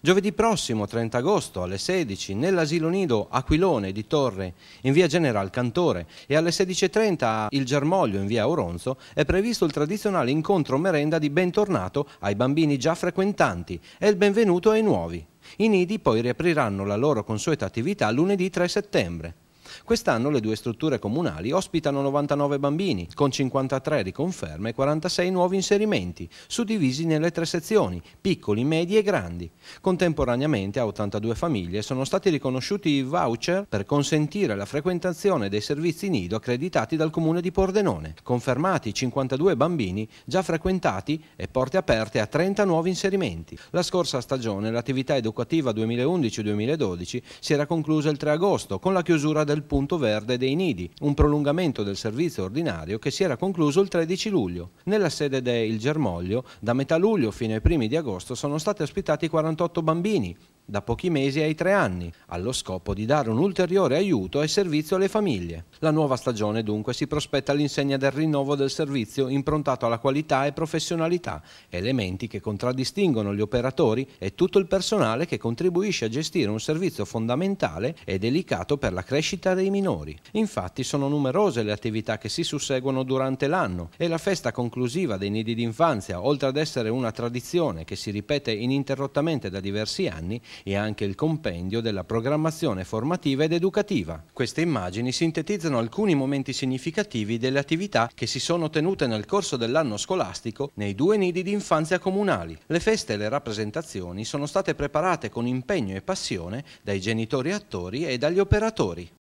Giovedì prossimo, 30 agosto, alle 16, nell'asilo nido Aquilone di Torre, in via General Cantore, e alle 16.30 a Il Germoglio, in via Auronzo, è previsto il tradizionale incontro merenda di bentornato ai bambini già frequentanti e il benvenuto ai nuovi. I nidi poi riapriranno la loro consueta attività lunedì 3 settembre. Quest'anno le due strutture comunali ospitano 99 bambini, con 53 riconferme e 46 nuovi inserimenti, suddivisi nelle tre sezioni, piccoli, medi e grandi. Contemporaneamente a 82 famiglie sono stati riconosciuti i voucher per consentire la frequentazione dei servizi nido accreditati dal comune di Pordenone, confermati 52 bambini già frequentati e porte aperte a 30 nuovi inserimenti. La scorsa stagione l'attività educativa 2011-2012 si era conclusa il 3 agosto con la chiusura del il punto verde dei nidi, un prolungamento del servizio ordinario che si era concluso il 13 luglio. Nella sede del Germoglio, da metà luglio fino ai primi di agosto sono stati ospitati 48 bambini, da pochi mesi ai tre anni, allo scopo di dare un ulteriore aiuto e servizio alle famiglie. La nuova stagione dunque si prospetta all'insegna del rinnovo del servizio improntato alla qualità e professionalità, elementi che contraddistinguono gli operatori e tutto il personale che contribuisce a gestire un servizio fondamentale e delicato per la crescita dei minori. Infatti sono numerose le attività che si susseguono durante l'anno e la festa conclusiva dei nidi d'infanzia, oltre ad essere una tradizione che si ripete ininterrottamente da diversi anni, e anche il compendio della programmazione formativa ed educativa. Queste immagini sintetizzano alcuni momenti significativi delle attività che si sono tenute nel corso dell'anno scolastico nei due nidi di infanzia comunali. Le feste e le rappresentazioni sono state preparate con impegno e passione dai genitori attori e dagli operatori.